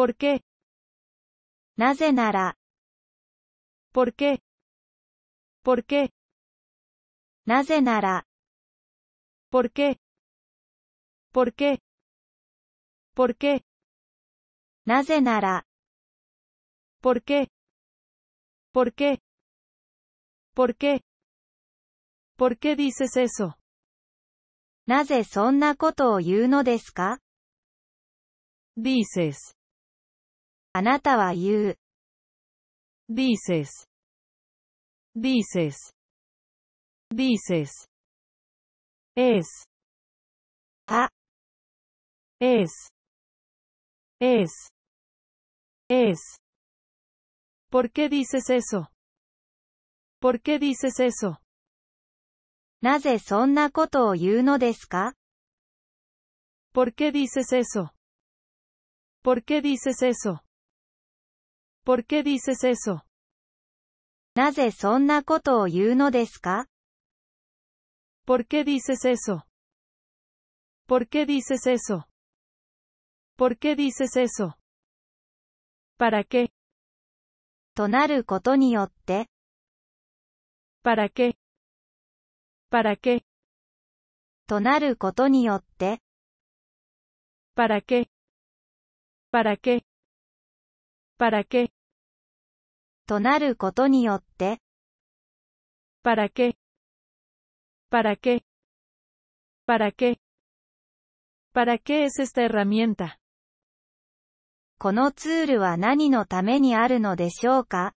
¿Por qué? ¿Por qué? ¿Por qué? ¿Por qué? ¿Por qué? ¿Por qué? ¿Por qué? ¿Por qué? ¿Por qué? ¿Por qué dices eso? なぜそんなことを言うのですか Dices y dices, dices, Dices. es, a, ah. es, es, es. ¿Por qué dices eso? ¿Por qué dices eso? ¿Por qué dices eso? ¿Por qué dices eso? ¿Por qué dices eso? ¿Por qué dices eso? ¿Por qué dices eso? ¿Por qué dices eso? ¿Para qué? ¿Para qué? ¿Para qué? ¿Para qué? ¿Para qué? ¿Para qué? となることによって ¿Para qué? ¿Para qué? ¿Para qué? ¿Para qué es esta herramienta? このツールは何のためにあるのでしょうか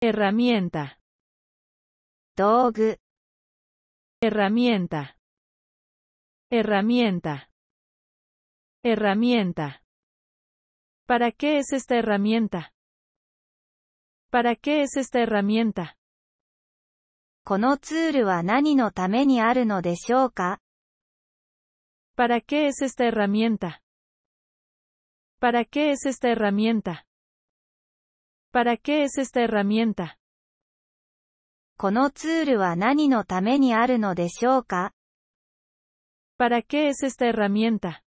herramienta, Herramienta. herramienta, herramienta. ¿Para qué es esta herramienta? ¿Para qué es esta herramienta? このツールは何のためにあるのでしょうか ¿Para qué es esta herramienta? ¿Para qué es esta herramienta? ¿Para qué es esta herramienta? このツールは何のためにあるのでしょうか ¿Para qué es esta herramienta?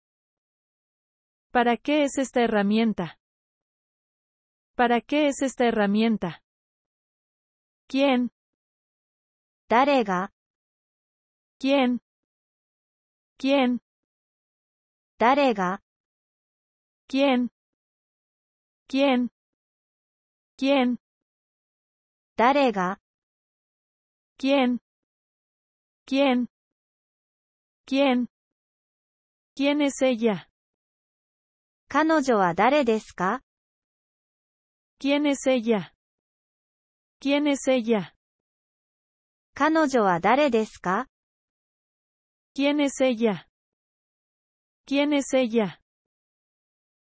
¿Para qué es esta herramienta? ¿Para qué es esta herramienta? ¿Quién? Darega. ¿Quién? ¿Quién? Darega. ¿Quién? ¿Quién? ¿Quién? Darega. ¿Quién? ¿Quién? ¿Quién? ¿Quién es ella? 彼女は誰ですか ¿Quién es ella? ¿Quién es ella? 彼女は誰ですか ¿Quién es ella? ¿Quién es ella?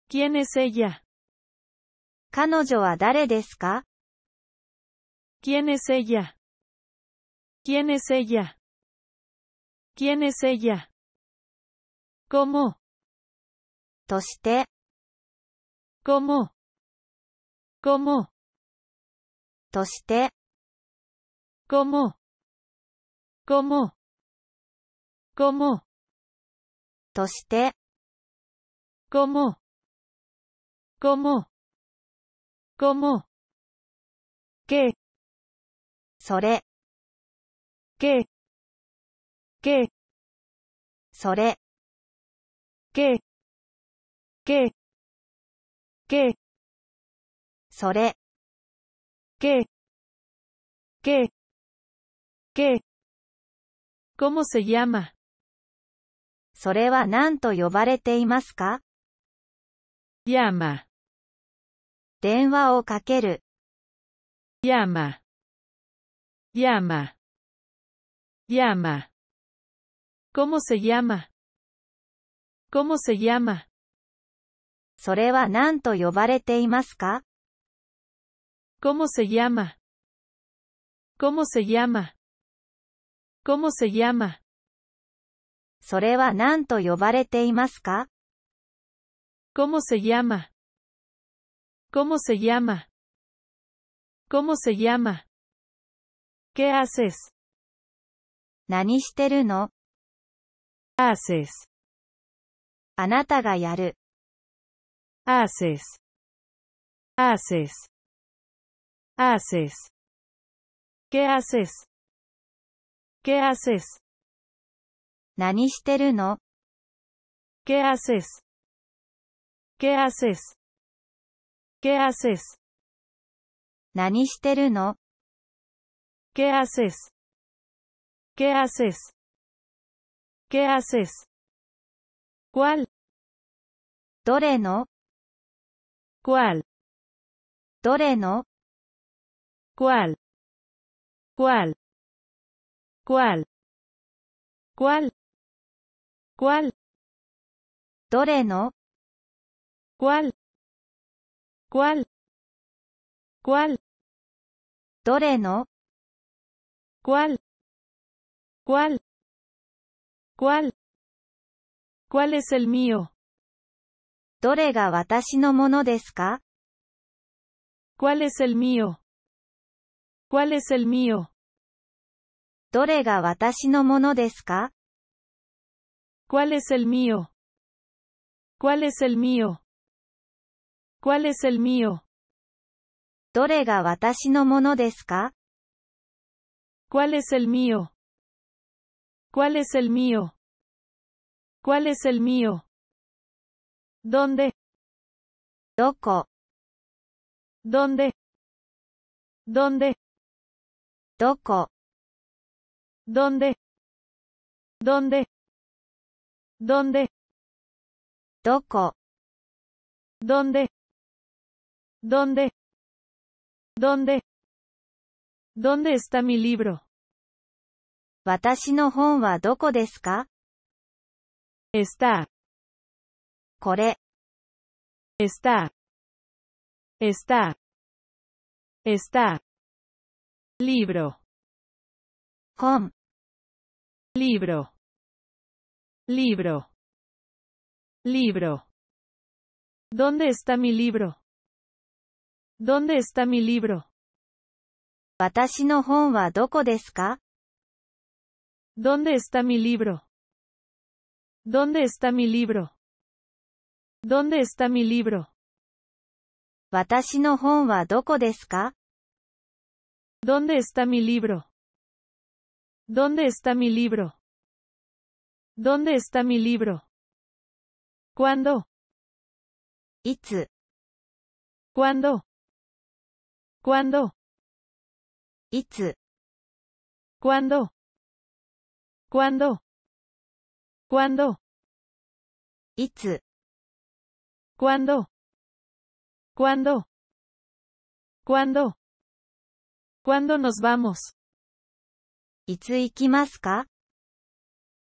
¿Quién es ella? 彼女は誰ですか ¿Quién es ella? ¿Quién es ella? ¿Quién es ella? ¿Cómo? としてごも、ごも、として、ごも、ごも、ごも、として、ごも、ごも、ごも、け、それ、け、け、それ、け、け、けそれけけけ ¿Cómo se llama? それは何と呼ばれていますか llama 電話をかける llama llama llama ¿Cómo se llama? ¿Cómo se llama? それは何と呼ばれていますか ¿Cómo se llama? ¿Cómo se llama? ¿Cómo se llama? それは何と呼ばれていますか ¿Cómo se llama? ¿Cómo se llama? ¿Cómo se llama? ¿Qué haces? 何してるの ¿Qué haces? あなたがやる。haces, haces, haces. ¿Qué haces? ¿Qué haces? no ¿Qué haces? ¿Qué haces? ¿Qué haces? no ¿Qué haces? ¿Qué haces? ¿Qué haces? ¿Cuál? toreno ¿Cuál? Toreno. ¿Cuál? ¿Cuál? ¿Cuál? ¿Cuál? ¿Cuál? Toreno. ¿Cuál? ¿Cuál? ¿Cuál? Toreno. ¿Cuál? ¿Cuál? ¿Cuál? ¿Cuál es el mío? toga bataásino monodesca cuál es el mío cuál es el mío toga batásino monodesca cuál es el mío cuál es el mío cuál es el mío toga batásino monodesca cuál es el mío cuál es el mío cuál es el mío ¿Dónde? どこ ¿Dónde? ¿Dónde? どこ ¿Dónde? ¿Dónde? ¿Dónde? どこ ¿Dónde? ¿Dónde? ¿Dónde? ¿Dónde está mi libro? 私の本はどこですか está これ está está está libro con libro libro libro ¿Dónde está mi libro? ¿Dónde está mi libro? 私の本はどこですか ¿Dónde está mi libro? ¿Dónde está mi libro? ¿Dónde está mi libro? ¿Dónde está mi libro? ¿Dónde está mi libro? ¿Dónde está mi libro? ¿Cuándo? it ¿Cuándo? ¿Cuándo? ¿Cuándo? ¿Cuándo? ¿Cuándo? ¿Cuándo? ¿Cuándo? ¿Cuándo? ¿Cuándo nos vamos? ka?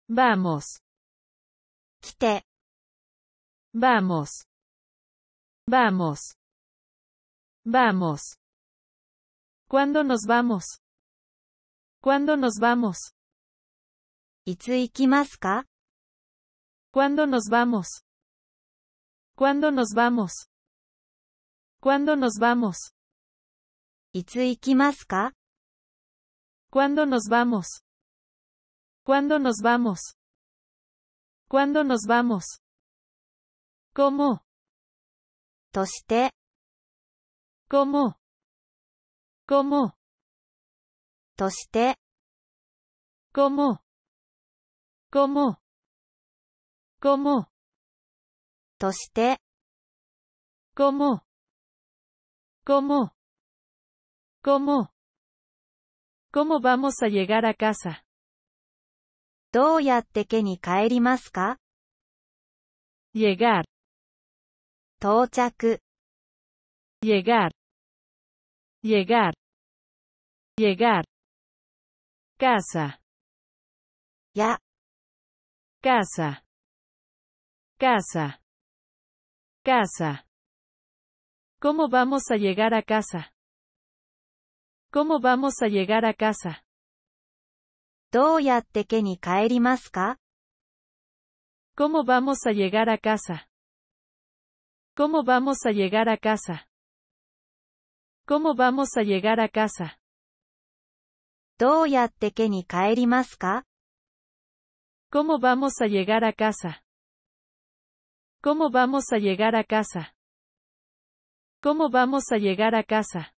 Vamos. Kite. Vamos. Vamos. ¿Cuándo nos vamos? ¿Cuándo nos vamos? ka? ¿Cuándo nos vamos? ¿Cuándo nos vamos? ¿Cuándo nos vamos? いつ行きますか ¿Cuándo nos vamos? ¿Cuándo nos vamos? ¿Cuándo nos vamos? ¿Cómo? として ¿Cómo? ¿Cómo? として ¿Cómo? ¿Cómo? ¿Cómo? ¿Cómo? ¿Cómo cómo, cómo vamos a llegar a casa? どうやって家に帰りますか llegar, llegar, llegar, casa, casa casa. Casa. ¿Cómo vamos a llegar a casa? ¿Cómo vamos a llegar a casa? ¿Cómo vamos a llegar a casa? ¿Cómo vamos a llegar a casa? ¿Cómo vamos a llegar a casa? ¿Cómo vamos a llegar a casa? ¿Cómo vamos a llegar a casa? ¿Cómo vamos a llegar a casa?